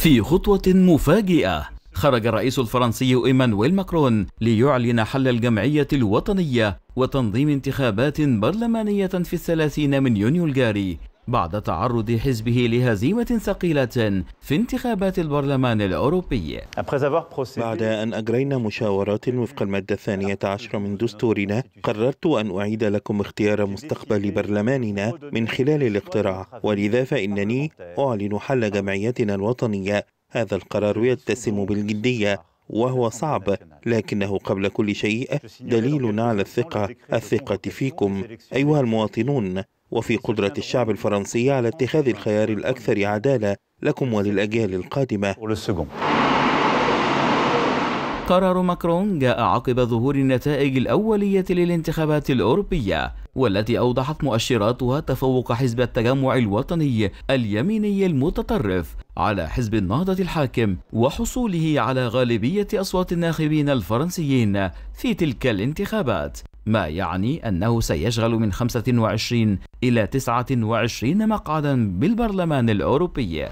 في خطوة مفاجئة خرج الرئيس الفرنسي إيمانويل ماكرون ليعلن حل الجمعية الوطنية وتنظيم انتخابات برلمانية في الثلاثين من يونيو الجاري بعد تعرض حزبه لهزيمة ثقيلة في انتخابات البرلمان الأوروبي بعد أن أجرينا مشاورات وفق المادة الثانية عشر من دستورنا قررت أن أعيد لكم اختيار مستقبل برلماننا من خلال الاقتراع ولذا فإنني أعلن حل جمعيتنا الوطنية هذا القرار يتسم بالجدية وهو صعب لكنه قبل كل شيء دليل على الثقة الثقة فيكم أيها المواطنون وفي قدرة الشعب الفرنسي على اتخاذ الخيار الأكثر عدالة لكم وللأجيال القادمة قرار ماكرون جاء عقب ظهور النتائج الأولية للانتخابات الأوروبية والتي أوضحت مؤشراتها تفوق حزب التجمع الوطني اليميني المتطرف على حزب النهضة الحاكم وحصوله على غالبية أصوات الناخبين الفرنسيين في تلك الانتخابات ما يعني أنه سيشغل من 25 إلى 29 مقعدا بالبرلمان الأوروبي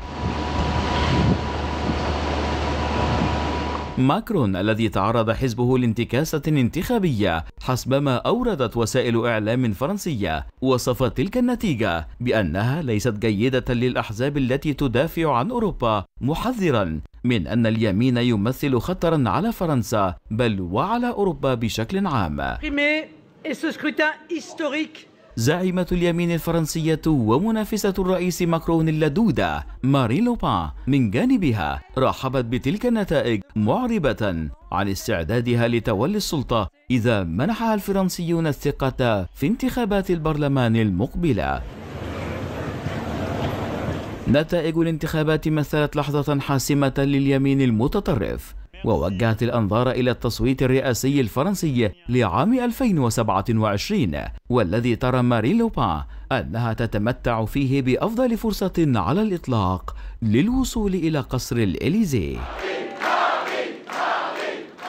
ماكرون الذي تعرض حزبه لانتكاسة انتخابية حسبما أوردت وسائل إعلام فرنسية وصف تلك النتيجة بأنها ليست جيدة للأحزاب التي تدافع عن أوروبا محذرا من أن اليمين يمثل خطرا على فرنسا بل وعلى أوروبا بشكل عام. زعيمة اليمين الفرنسية ومنافسة الرئيس ماكرون اللدودة مارين لوبان من جانبها رحبت بتلك النتائج معربة عن استعدادها لتولي السلطة إذا منحها الفرنسيون الثقة في انتخابات البرلمان المقبلة نتائج الانتخابات مثلت لحظة حاسمة لليمين المتطرف ووجهت الأنظار إلى التصويت الرئاسي الفرنسي لعام 2027 والذي ترى ماري لوبان أنها تتمتع فيه بأفضل فرصة على الإطلاق للوصول إلى قصر الإليزيه